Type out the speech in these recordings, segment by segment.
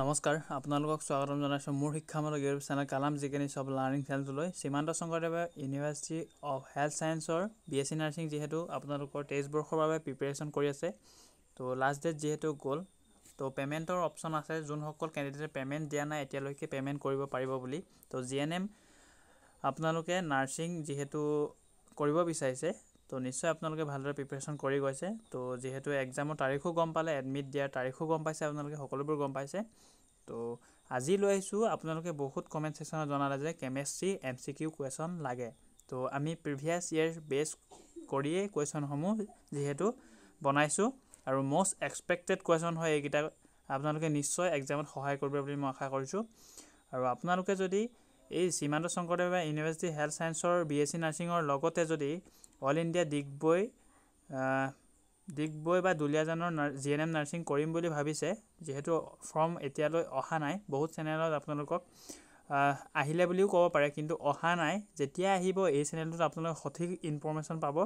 নমস্কাৰ আপোনালোকক স্বাগতম জনাইছোঁ মোৰ শিক্ষামূলক ইউটিউব চেনেল কালাম জিকেনি চব লাৰ্ণিং চেনেলটোলৈ শ্ৰীমন্ত শংকৰদেৱে ইউনিভাৰ্চিটি অফ হেল্থ চায়েন্সৰ বি এছ চি নাৰ্ছিং যিহেতু আপোনালোকৰ তেইছ বৰ্ষৰ বাবে প্ৰিপেৰেশ্যন কৰি আছে ত' লাষ্ট ডেট যিহেতু গ'ল ত' পে'মেণ্টৰ অপশ্যন আছে যোনসকল কেণ্ডিডেটে পে'মেণ্ট দিয়া নাই এতিয়ালৈকে পে'মেণ্ট কৰিব পাৰিব বুলি ত' জি এন এম আপোনালোকে নাৰ্ছিং যিহেতু কৰিব বিচাৰিছে তো নিশ্চয় আপোনালোকে ভালদৰে প্ৰিপেৰেশ্যন কৰি গৈছে তো যিহেতু এক্সামৰ তাৰিখো গম পালে এডমিট দিয়াৰ তাৰিখো গম পাইছে আপোনালোকে সকলোবোৰ গম পাইছে তো আজি লৈ আহিছোঁ আপোনালোকে বহুত কমেণ্ট ছেকশ্যনত জনালে যে chemistry M C Q question লাগে তো আমি প্ৰিভিয়াছ ইয়েৰ বেচ কৰিয়েই কুৱেশ্যনসমূহ যিহেতু বনাইছোঁ আৰু মষ্ট এক্সপেক্টেড কুৱেশ্যন হয় এইকেইটা আপোনালোকে নিশ্চয় এক্সামত সহায় কৰিব বুলি মই আশা কৰিছোঁ আৰু আপোনালোকে যদি এই শ্ৰীমান্ত শংকৰদেৱ ইউনিভাৰ্চিটি হেল্থ ছায়েন্সৰ বি এছ চি নাৰ্ছিঙৰ লগতে যদি অল ইণ্ডিয়া ডিগবৈ ডিগবৈ বা দুলীয়াজানৰ জি এন এম নাৰ্ছিং কৰিম বুলি ভাবিছে যিহেতু ফৰ্ম এতিয়ালৈ অহা নাই বহুত চেনেলত আপোনালোকক আহিলে বুলিও ক'ব পাৰে কিন্তু অহা নাই যেতিয়া আহিব এই চেনেলটোত আপোনালোকে সঠিক ইনফৰ্মেশ্যন পাব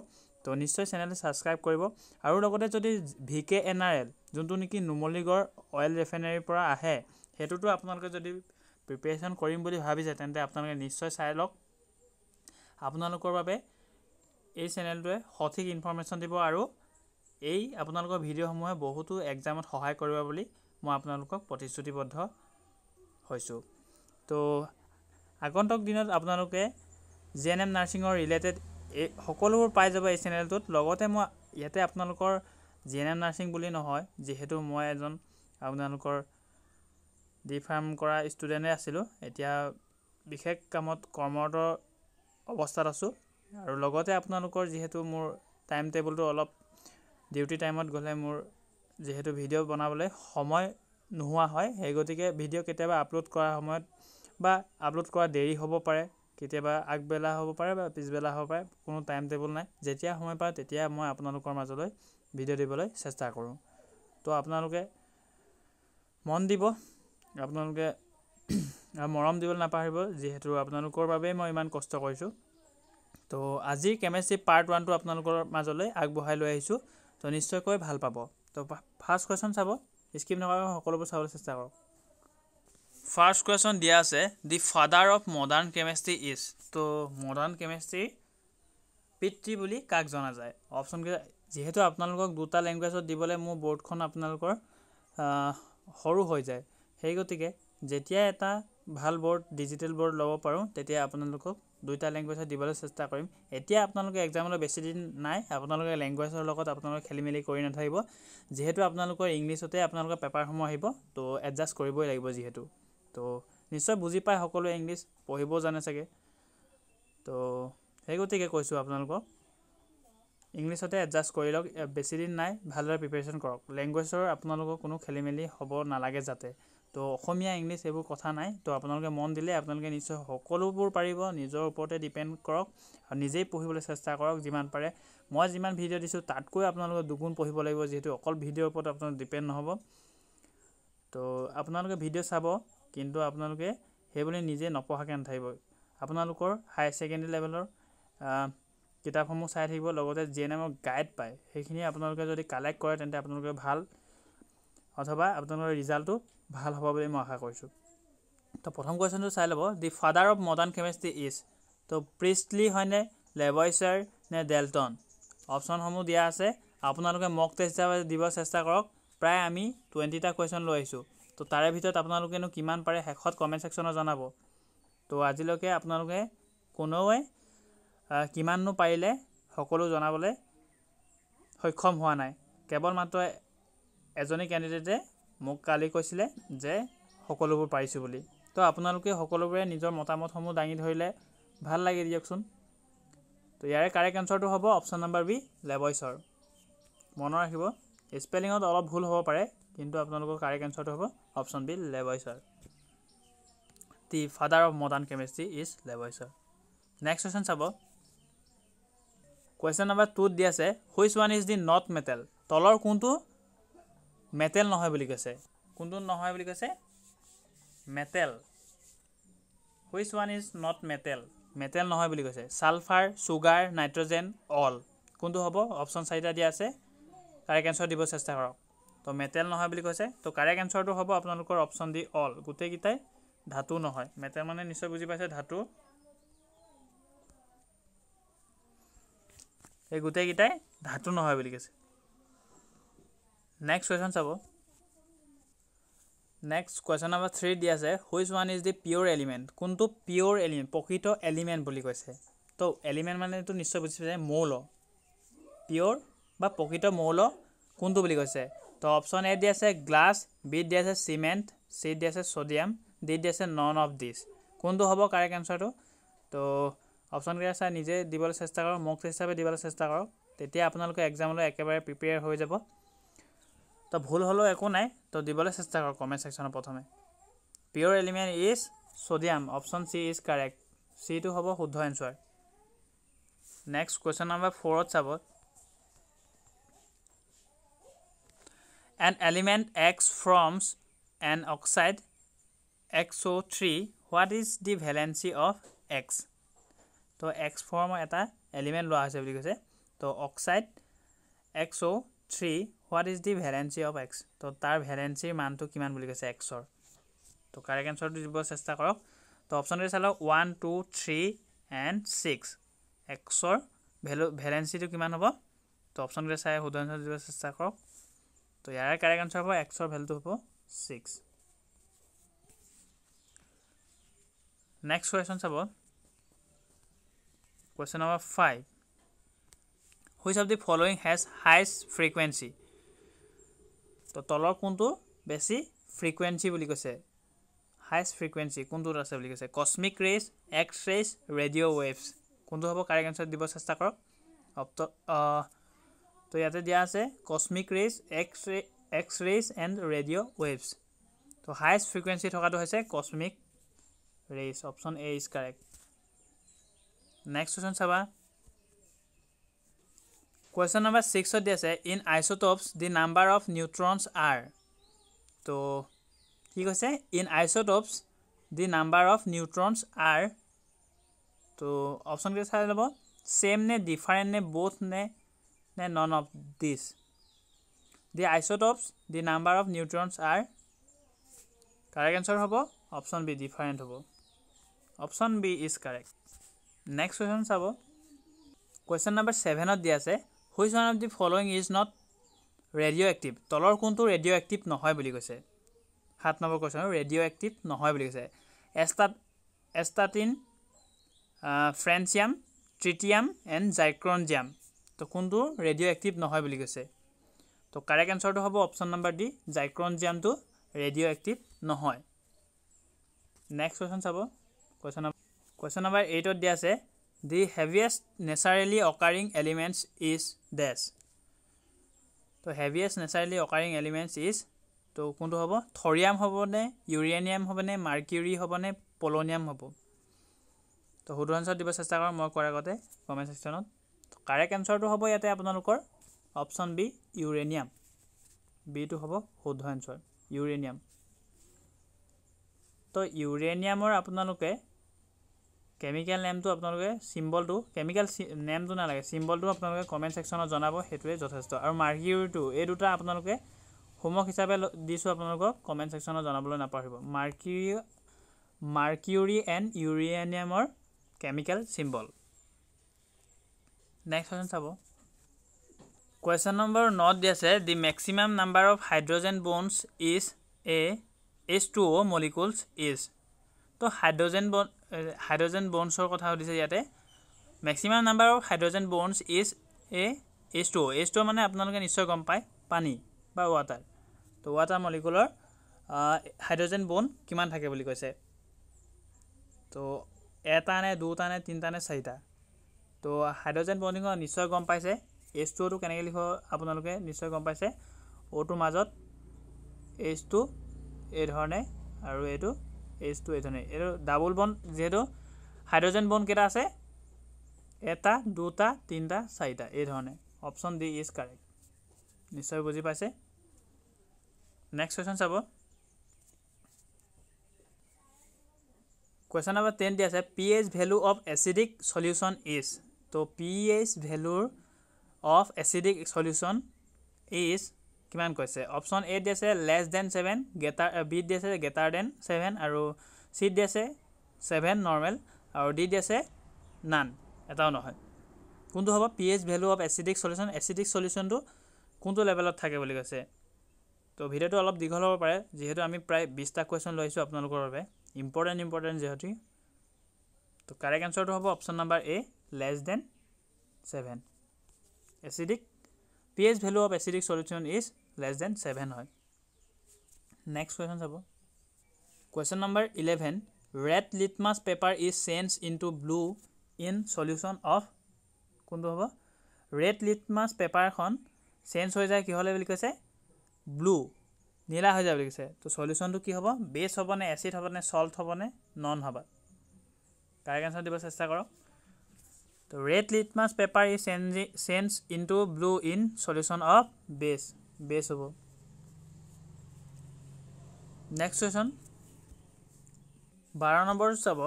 তো নিশ্চয় চেনেলটো ছাবস্ক্ৰাইব কৰিব আৰু লগতে যদি V K N R L যোনটো নেকি নুমলীগড় অইল ৰিফাইনেৰীৰ পৰা আহে সেইটোতো আপোনালোকে যদি প্ৰিপেৰেশ্যন কৰিম বুলি ভাবিছে তেন্তে আপোনালোকে নিশ্চয় চাই লওক আপোনালোকৰ বাবে এই চেনেলটোৱে সঠিক ইনফৰ্মেশ্যন দিব আৰু এই আপোনালোকৰ ভিডিঅ'সমূহে বহুতো এক্সামত সহায় কৰিব বুলি মই আপোনালোকক প্ৰতিশ্ৰুতিবদ্ধ হৈছোঁ তো আগন্তুক দিনত আপোনালোকে জে এন এম নাৰ্ছিঙৰ ৰিলেটেড এই সকলোবোৰ পাই যাব এই চেনেলটোত লগতে মই ইয়াতে আপোনালোকৰ জে এন এম নাৰ্ছিং বুলি নহয় যিহেতু মই এজন আপোনালোকৰ ডি ফাৰ্ম কৰা ষ্টুডেণ্টে আছিলোঁ এতিয়া বিশেষ কামত কৰ্মৰত অৱস্থাত আছোঁ আৰু লগতে আপোনালোকৰ যিহেতু মোৰ টাইম টেবুলটো অলপ ডিউটি টাইমত গ'লে মোৰ যিহেতু ভিডিঅ' বনাবলৈ সময় নোহোৱা হয় সেই গতিকে ভিডিঅ' কেতিয়াবা আপলোড কৰাৰ সময়ত বা আপলোড কৰা দেৰি হ'ব পাৰে কেতিয়াবা আগবেলা হ'ব পাৰে বা পিছবেলা হ'ব পাৰে কোনো টাইম টেবুল নাই যেতিয়া সময় পাওঁ তেতিয়া মই আপোনালোকৰ মাজলৈ ভিডিঅ' দিবলৈ চেষ্টা কৰোঁ তো আপোনালোকে মন দিব আপোনালোকে মৰম দিবলৈ নাপাহৰিব যিহেতু আপোনালোকৰ বাবেই মই ইমান কষ্ট কৰিছোঁ তো আজি কেমেষ্ট্ৰি পাৰ্ট ওৱানটো আপোনালোকৰ মাজলৈ আগবঢ়াই লৈ আহিছোঁ তো নিশ্চয়কৈ ভাল পাব তো ফাৰ্ষ্ট কুৱেশ্যন চাব স্কিপ নকৰাকৈ সকলোবোৰ চাবলৈ চেষ্টা কৰক ফাৰ্ষ্ট কুৱেশ্যন দিয়া আছে the father of modern chemistry is তো মডাৰ্ণ কেমেষ্ট্ৰিৰ পিতৃ বুলি কাক জনা যায় অপশ্যনকেইটা যিহেতু আপোনালোকক দুটা লেংগুৱেজত দিবলৈ মোৰ বৰ্ডখন আপোনালোকৰ সৰু হৈ যায় সেই গতিকে যেতিয়া এটা ভাল বৰ্ড ডিজিটেল বৰ্ড ল'ব পাৰোঁ তেতিয়া আপোনালোকক দুটা লেংগুৱেজত দিবলৈ চেষ্টা কৰিম এতিয়া আপোনালোকে এক্সামলৈ বেছি দিন নাই আপোনালোকে লেংগুৱেজৰ লগত আপোনালোকে খেলি মেলি কৰি নাথাকিব যিহেতু আপোনালোকৰ ইংলিছতে আপোনালোকৰ পেপাৰসমূহ আহিব তো এডজাষ্ট কৰিবই লাগিব যিহেতু তো নিশ্চয় বুজি পায় সকলোৱে ইংলিছ পঢ়িব জানে চাগে তো সেই গতিকে কৈছোঁ আপোনালোকক ইংলিছতে এডজাষ্ট কৰি লওক বেছিদিন নাই ভালদৰে প্ৰিপেৰেশ্যন কৰক লেংগুৱেজৰ আপোনালোকৰ কোনো খেলি মেলি হ'ব নালাগে যাতে তো অসমীয়া ইংলিছ এইবোৰ কথা নাই তো আপোনালোকে মন দিলে আপোনালোকে নিশ্চয় সকলোবোৰ পাৰিব নিজৰ ওপৰতে ডিপেণ্ড কৰক আৰু নিজেই পঢ়িবলৈ চেষ্টা কৰক যিমান পাৰে মই যিমান ভিডিঅ' দিছোঁ তাতকৈ আপোনালোকে দুগুণ পঢ়িব লাগিব যিহেতু অকল ভিডিঅ'ৰ ওপৰত আপোনালোক ডিপেণ্ড নহ'ব তো আপোনালোকে ভিডিঅ' চাব কিন্তু আপোনালোকে সেইবুলি নিজে নপঢ়াকৈ নাথাকিব আপোনালোকৰ হাই ছেকেণ্ডেৰী লেভেলৰ কিতাপসমূহ চাই থাকিব লগতে জি এন এমৰ গাইড পায় সেইখিনি আপোনালোকে যদি কালেক্ট কৰে তেন্তে আপোনালোকে ভাল অথবা আপোনালোকৰ ৰিজাল্টটো ভাল হ'ব বুলি মই আশা কৰিছোঁ তো প্ৰথম কুৱেশ্যনটো চাই ল'ব the father of modern chemistry is তো প্ৰিষ্টলি হয়নে লেবইচাৰ নে ডেল্টন অপশ্যনসমূহ দিয়া আছে আপোনালোকে মক টেষ্ট হিচাপে দিব চেষ্টা কৰক প্ৰায় আমি টুৱেণ্টিটা কুৱেশ্যন লৈ আহিছোঁ তো তাৰে ভিতৰত আপোনালোকেনো কিমান পাৰে শেষত কমেণ্ট ছেকশ্যনত জনাব তো আজিলৈকে আপোনালোকে কোনোৱে কিমাননো পাৰিলে সকলো জনাবলৈ সক্ষম হোৱা নাই কেৱল মাত্ৰ এজনী কেণ্ডিডেটে মোক কালি কৈছিলে যে সকলোবোৰ পাৰিছোঁ বুলি তো আপোনালোকে সকলোবোৰে নিজৰ মতামতসমূহ দাঙি ধৰিলে ভাল লাগে দিয়কচোন তো ইয়াৰে কাৰেক্ট এনচাৰটো হ'ব অপশ্যন নাম্বাৰ বি লেবইছৰ মনত ৰাখিব স্পেলিঙত অলপ ভুল হ'ব পাৰে কিন্তু আপোনালোকৰ কাৰেক্ট এনচাৰটো হ'ব option B Lavoisier the father of modern chemistry is Lavoisier next question চাব কুৱেশ্যন নাম্বাৰ টুত দি আছে which one is the not metal তলৰ কোনটো মেটেল নহয় বুলি কৈছে কোনটো নহয় বুলি কৈছে metal which one is not metal metal নহয় বুলি কৈছে ছালফাৰ চুগাৰ নাইট্ৰজেন অল কোনটো হ'ব অপশ্যন চাৰিটা দিয়া আছে কাৰেক্ট এনচাৰ দিব চেষ্টা কৰক তো মেটেল নহয় বুলি কৈছে তো কাৰেক্ট এনচাৰটো হ'ব আপোনালোকৰ অপশ্যন দি অল গোটেইকেইটাই ধাতু নহয় মেটেল মানে নিশ্চয় বুজি পাইছে ধাতু এই গোটেইকেইটাই ধাতু নহয় বুলি কৈছে নেক্সট কুৱেশ্যন চাব নেক্সট কুৱেশ্যন নাম্বাৰ থ্ৰী দিয়া আছে which one is the pure element কোনটো পিয়'ৰ এলিমেণ্ট প্ৰকৃত এলিমেণ্ট বুলি কৈছে তো এলিমেণ্ট মানেতো নিশ্চয় বুজিছে মৌল পিয়'ৰ বা প্ৰকৃত মৌল কোনটো বুলি কৈছে তো অপশ্যন এ দিয়া আছে গ্লাছ বি দিয়া আছে চিমেণ্ট চি দিয়া আছে ছ'ডিয়াম ডি দিয়া আছে নন অফ ডিছ কোনটো হ'ব কাৰেক্ট এনচাৰটো তো অপশ্যন কেইটা চাই নিজে দিবলৈ চেষ্টা কৰক মক হিচাপে দিবলৈ চেষ্টা কৰক তেতিয়া আপোনালোকে একজামলৈ একেবাৰে প্ৰিপেয়াৰ হৈ যাব তো ভুল হলেও একো নাই তো দিবলৈ চেষ্টা কৰক কমেণ্ট ছেকশ্যনত প্ৰথমে pure element is sodium option C is correct চিটো হ'ব শুদ্ধ এনচাৰ নেক্সট কুৱেশ্যন নম্বৰ ফ'ৰত চাব an element X forms an oxide X O' three what is the valency of X তো এক্স ফৰ্মৰ এটা এলিমেণ্ট লোৱা হৈছে বুলি কৈছে তো oxide X O' three what is the valency of X তো তাৰ ভেলেঞ্চিৰ মানটো কিমান বুলি কৈছে এক্সৰ তো কাৰেক্ট এনচাৰটো দিব চেষ্টা কৰক তো অপশ্যনটো চাই লওক one two three and six এক্সৰ ভেলু ভেলেঞ্চিটো কিমান হ'ব তো অপশ্যনকেইটা চাই শুদ্ধ এনচাৰ দিব চেষ্টা কৰক তো ইয়াৰে কাৰেক্ট এনচাৰ হ'ব এক্সৰ ভেলুটো হ'ব ছিক্স নেক্সট কুৱেশ্যন চাব question number five which of the following has highest frequency তো তলর কোনটো বেছি ফ্রিকুয়েন্সি বুলি কৈছে হাইয়েস্ট ফ্রিকুয়েন্সি কোনটো আছে বুলি কৈছে cosmic rays X rays radio waves কোনটো হ'ব কারেক্ট আনসার দিব চেষ্টা কৰক অপ্ত তো ইয়াতে দিয়া আছে cosmic rays X X rays and radio waves তো হাইয়েস্ট ফ্রিকুয়েন্সি থকাটো হৈছে cosmic rays option A is correct next question চাবা কুৱেশ্যন নম্বৰ ছিক্সত দি আছে in isotopes the number of neutrons are তো কি কৈছে in isotopes the number of neutrons are তো অপশ্যনকেইটা চাই ল'ব ছেম নে ডিফাৰেণ্ট নে বোথ নে নে none of this the isotopes the number of neutrons are correct answer হ'ব অপশ্যন বি ডিফাৰেণ্ট হ'ব option B is correct next question চাব কুৱেশ্যন নম্বৰ ছেভেনত দিয়া আছে which one of the following is not radioactive তলৰ কোনটো radio' radioactive নহয় বুলি কৈছে সাত নম্বৰ কুৱেশ্যন ৰেডিঅ' এক্টিভ নহয় বুলি কৈছে এষ্টাট এষ্টাটিন ফ্ৰেঞ্চিয়াম ট্ৰিটিয়াম এণ্ড জাইক্ৰনজিয়াম তো কোনটো ৰেডিঅ' এক্টিভ নহয় বুলি কৈছে তো কাৰেক্ট এনচাৰটো হ'ব অপশ্যন নম্বৰ ডি জাইক্ৰনজিয়ামটো ৰেডিঅ' এক্টিভ নহয় নেক্সট কুৱেশ্যন চাব কুৱেশ্যন কুৱেশ্যন নম্বৰ এইটত দিয়া আছে the heaviest naturally occurring elements is ডেছ তো heaviest naturally occurring elements is তো কোনটো হ'ব থৰিয়াম হ'বনে ইউৰেনিয়াম হ'বনে মাৰ্কিউৰী হ'বনে পলনিয়াম হ'ব তো শুধু এঞ্চাৰ দিব চেষ্টা কৰোঁ মই কৰাৰ আগতে কমেণ্ট ছেকশ্যনত কাৰেক্ট এঞ্চাৰটো হ'ব ইয়াতে আপোনালোকৰ অপশ্যন বি ইউৰেনিয়াম বিটো হ'ব শুদ্ধ এঞ্চাৰ ইউৰেনিয়াম তো ইউৰেনিয়ামৰ আপোনালোকে কেমিকেল নেমটো আপোনালোকে চিম্বলটো কেমিকেল নেমটো নালাগে চিম্বলটো আপোনালোকে কমেণ্ট ছেকশ্যনত জনাব সেইটোৱে যথেষ্ট আৰু মাৰ্কিউৰিটো এই দুটা আপোনালোকে হোমৱৰ্ক হিচাপে দিছোঁ আপোনালোকক কমেণ্ট ছেকশ্যনত জনাবলৈ নাপাহৰিব মাৰ্কিউৰি মাৰ্কিউৰি এণ্ড ইউৰিয়েনিয়ামৰ কেমিকেল চিম্বল নেক্সট কুৱেশ্যন চাব কুৱেশ্যন নম্বৰ নট দি আছে the maximum number of hydrogen bonds is a H two O' molecules is তো হাইড্ৰজেন বন হাইড্ৰজেন বনছৰ কথা সুধিছে ইয়াতে maximum number of hydrogen bonds is a H two H two মানে আপোনালোকে নিশ্চয় গম পায় পানী বা ৱাটাৰ তো ৱাটাৰ মলিকুলৰ হাইড্ৰজেন বন কিমান থাকে বুলি কৈছে তো এটা নে দুটা নে তিনিটা নে চাৰিটা তো হাইড্ৰজেন বনিঙৰ নিশ্চয় গম পাইছে এইচ টুটো কেনেকৈ লিখ আপোনালোকে নিশ্চয় গম পাইছে অ'টোৰ মাজত এইচ টু এই ধৰণে আৰু এইটো এইচ টু এইটনে এইটো ডাবল বন যিহেতু হাইড্ৰজেন বন কেইটা আছে এটা দুটা তিনিটা চাৰিটা এই ধৰণে অপশ্যন ডি ইজ কাৰেক্ট নিশ্চয় বুজি পাইছে নেক্সট কুৱেশ্যন চাব কুৱেশ্যন নম্বৰ টেন দি আছে P H value of acidic solution is ত' পি এইচ ভেলুৰ অফ এচিডিক চলিউশ্যন ইজ কিমান কৈছে অপশ্যন এ দি আছে less than seven greater B দি আছে গেটাৰ দেন ছেভেন আৰু চি আছে ছেভেন নৰ্মেল আৰু ডি দি আছে নান এটাও নহয় কোনটো হ'ব P H value of acidic solution acidic চলিউশ্যনটো কোনটো লেভেলত থাকে বুলি কৈছে তো ভিডিঅ'টো অলপ দীঘল হ'ব পাৰে যিহেতু আমি প্ৰায় বিছটা কুৱেশ্যন লৈছোঁ আপোনালোকৰ বাবে ইম্পৰ্টেণ্ট ইম্পৰ্টেণ্ট যিহেতু তো কাৰেক্ট এনচাৰটো হ'ব option number A less than seven acidic P H value of acidic solution is less than seven হয় নেক্সট কুৱেশ্যন চাব question number eleven red litmus paper is change into blue in solution of কোনটো হ'ব red litmus পেপাৰখন change হৈ যায় কিহলৈ বুলি কৈছে blue নীলা হৈ যায় বুলি কৈছে ত' চল্যুশ্যনটো কি হ'ব বেছ হ'বনে এচিড হ'বনে ছল্ট হ'বনে নন হ'ব কাৰেক্ট এনচাৰ দিব চেষ্টা কৰক ত' red litmus paper is change change into blue in solution of base base হ'ব নেক্সট কুৱেশ্যন বাৰ নম্বৰ চাব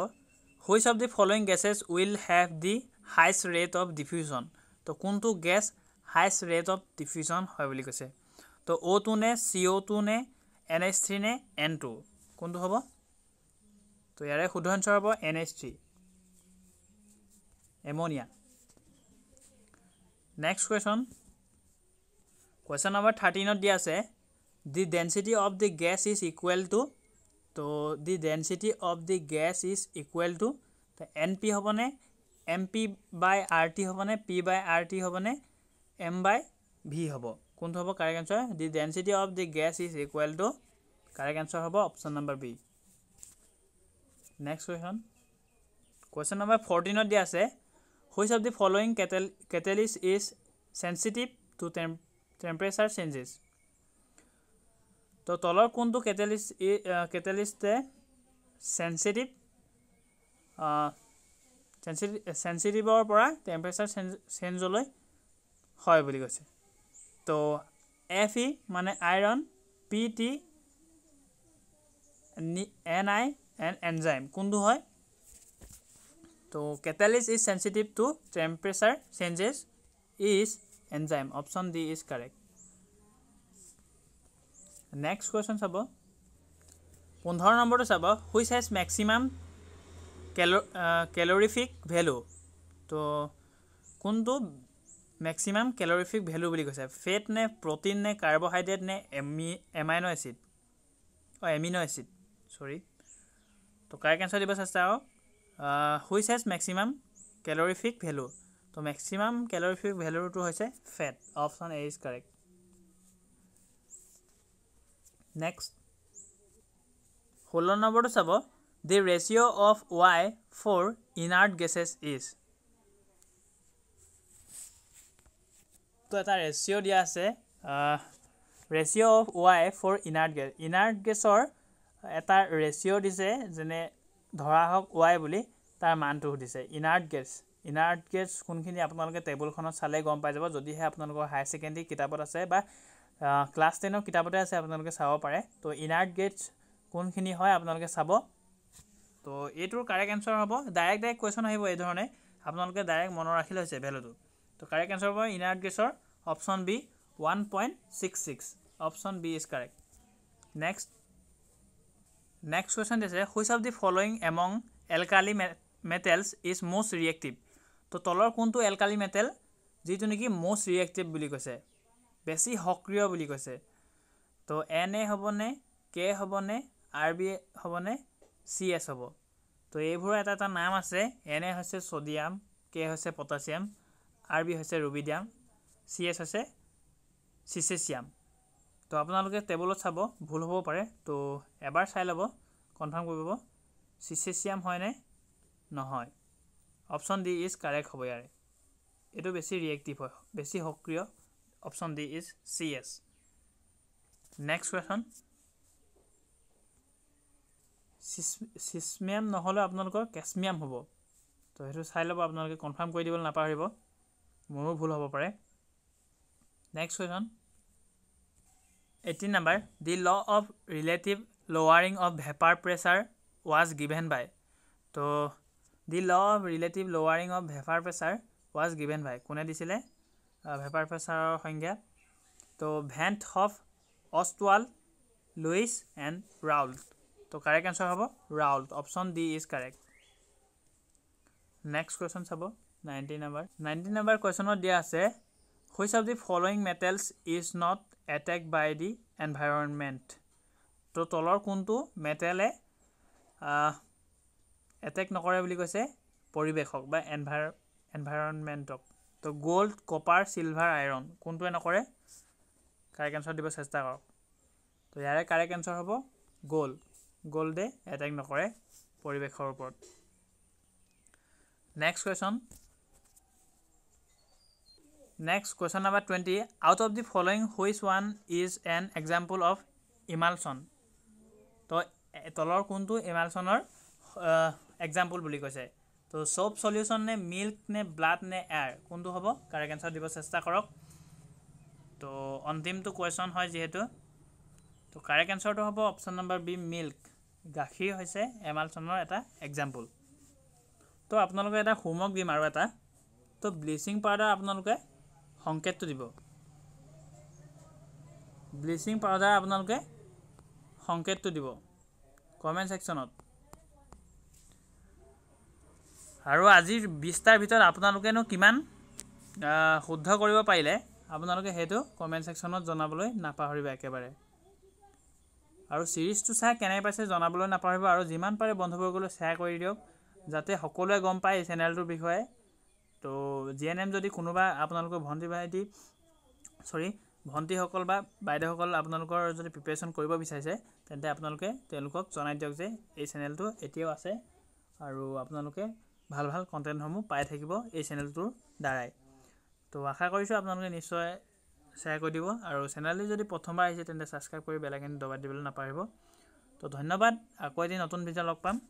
which of the following gases will have the highest rate of diffusion তো কোনটো gas highest rate of diffusion হয় বুলি কৈছে তো O' two নে চি অ' টু নে এন এইচ থ্ৰী নে এন টু কোনটো হ'ব তো ইয়াৰে শুদ্ধ এঞ্চাৰ হ'ব N H three ammonia next question question number থাৰ্টিনত দিয়া আছে the density of the gas is equal to তো the density of the gas is equal to N P হ'বনে M P by R T হ'বনে P by R T হ'বনে M by V হ'ব কোনটো হ'ব correct answer the density of the gas is equal to correct answer হ'ব option number B next question question number ফৰ্টিনত দিয়া আছে which of the following catal catalyst is sensitive to temp temperature changes তো তলৰ কোনটো catalyst কেটেলিষ্টে sensitive sensitive চেঞ্চিটিভৰ পৰা টেম্পেচাৰ চেঞ্জ চেঞ্জলৈ হয় বুলি কৈছে তো এফ ই মানে iron P T N I N enzyme কোনটো হয় তো catalyst is sensitive to temperature changes is enzyme. Option D is correct. Next question sabo. Pundhar number sabo. Which has maximum calor uh, calorific value? To kundu maximum calorific value bili kosa. Fat ne protein ne carbohydrate ne ami amino acid. Oh amino acid. Sorry. To correct answer di basa sao. Uh, which has maximum calorific value? তো maximum calorific ভেলুটো হৈছে fat option A is correct next ষোল্ল নম্বৰটো চাব the ratio' of Y for inert gases is তো এটা ratio' দিয়া আছে ratio' of Y for inert gas inert গেছৰ এটা ৰেচিঅ' দিছে যেনে ধৰা হওক ৱাই বুলি তাৰ মানটো সুধিছে ইনাৰ্ট গেছ ইনাৰ্ট গেজ কোনখিনি আপোনালোকে টেবুলখনত চালে গম পাই যাব যদিহে আপোনালোকৰ হাই ছেকেণ্ডেৰী কিতাপত আছে বা ক্লাছ টেনৰ কিতাপতে আছে আপোনালোকে চাব পাৰে তো ইনাৰ্ট গেজ কোনখিনি হয় আপোনালোকে চাব তো এইটোৰ কাৰেক্ট এনচাৰ হ'ব ডাইৰেক্ট ডাইৰেক্ট কুৱেশ্যন আহিব এইধৰণে আপোনালোকে ডাইৰেক্ট মনত ৰাখি লৈছে ভেলুটো তো কাৰেক্ট এনচাৰ হ'ব ইনাৰ্ট গেজৰ option B one point six six option B is correct next next question দিছে which of the following among alkali metals is most reactive তো তলৰ কোনটো এলকালি মেটেল যিটো নেকি মষ্ট ৰিয়েক্টিভ বুলি কৈছে বেছি সক্ৰিয় বুলি কৈছে তো এন এ হ'বনে কে হ'বনে আৰ বি এ হ'বনে চি এছ হ'ব তো এইবোৰৰ এটা এটা নাম আছে এন এ হৈছে ছ'ডিয়াম কে হৈছে পটাছিয়াম আৰ বি হৈছে ৰুবিডিয়াম চি এছ হৈছে চিচেচিয়াম তো আপোনালোকে টেবুলত চাব ভুল হ'ব পাৰে তো এবাৰ চাই ল'ব কনফাৰ্ম কৰিব চিচেচিয়াম হয়নে নহয় অপশ্যন ডি ইজ কাৰেক্ট হ'ব ইয়াৰে এইটো বেছি ৰিয়েক্টিভ হয় বেছি সক্ৰিয় option D is C S next question চিচ চিচমিয়াম নহ'লে আপোনালোকৰ কেচমিয়াম হ'ব তো সেইটো চাই ল'ব আপোনালোকে কনফাৰ্ম কৰি দিবলৈ নাপাহৰিব মোৰো ভুল হ'ব পাৰে next question eighteen number the law of relative lowering of vapour pressure was given by তো the law of relative lowering of vapour pressure was given by কোনে দিছিলে ভেপাৰ প্ৰেছাৰৰ সংজ্ঞা তো van't Hoff Ostwald Lewis and Raoult তো correct answer হ'ব Raoult option D is correct next question চাব nineteen number nineteen number কুৱেশ্যনত দিয়া আছে which of the following metals is not attack by the environment তো তলৰ কোনটো মেটেলে এটেক নকৰে বুলি কৈছে পৰিৱেশক বা এনভাইৰ এনভাইৰনমেণ্টক তো গ'ল্ড কপাৰ চিলভাৰ আইৰণ কোনটোৱে নকৰে কাৰেক্ট এনচাৰ দিব চেষ্টা কৰক তো ইয়াৰে কাৰেক্ট এনচাৰ হ'ব গ'ল্ড গ'ল্ডে এটেক নকৰে পৰিৱেশৰ ওপৰত next question next question number twenty out of the following which one is an example of emulsion তো তলৰ কোনটো ইমালচনৰ এক্সাম্পল বুলি কৈছে তো চব চলিউশ্যন নে মিল্ক নে ব্লাড নে এয়াৰ কোনটো হ'ব কাৰেক্ট এনচাৰ দিব চেষ্টা কৰক তো অন্তিমটো কুৱেশ্যন হয় যিহেতু তো কাৰেক্ট এনচাৰটো হ'ব অপশ্যন নম্বৰ বি মিল্ক গাখীৰ হৈছে এমালচনৰ এটা এক্সাম্পল তো আপোনালোকে এটা হোমৱৰ্ক দিম আৰু এটা তো ব্লিচিং পাউডাৰ আপোনালোকে সংকেতটো দিব ব্লিচিং পাউডাৰ আপোনালোকে সংকেতটো দিব কমেণ্ট ছেকশ্যনত আৰু আজিৰ বিছটাৰ ভিতৰত আপোনালোকেনো কিমান শুদ্ধ কৰিব পাৰিলে আপোনালোকে সেইটো কমেণ্ট ছেকশ্যনত জনাবলৈ নাপাহৰিব একেবাৰে আৰু ছিৰিজটো চাই কেনে পাইছে জনাবলৈ নাপাহৰিব আৰু যিমান পাৰে বন্ধুবৰ্গলৈ শ্বেয়াৰ কৰি দিয়ক যাতে সকলোৱে গম পায় এই চেনেলটোৰ বিষয়ে তো জি এন এম যদি কোনোবা আপোনালোকৰ ভণ্টি ভাইটি চৰি ভণ্টিসকল বা বাইদেউসকল আপোনালোকৰ যদি প্ৰিপেৰেশ্যন কৰিব বিচাৰিছে তেন্তে আপোনালোকে তেওঁলোকক জনাই দিয়ক যে এই চেনেলটো এতিয়াও আছে আৰু আপোনালোকে ভাল ভাল কণ্টেণ্টসমূহ পাই থাকিব এই চেনেলটোৰ দ্বাৰাই তো আশা কৰিছোঁ আপোনালোকে নিশ্চয় শ্বেয়াৰ কৰি দিব আৰু চেনেলটো যদি প্ৰথমবাৰ আহিছে তেন্তে ছাবস্ক্ৰাইব কৰি বেলেগ দবাই দিবলৈ নাপাহৰিব তো ধন্যবাদ আকৌ এদিন নতুন ভিডিঅ' লগ পাম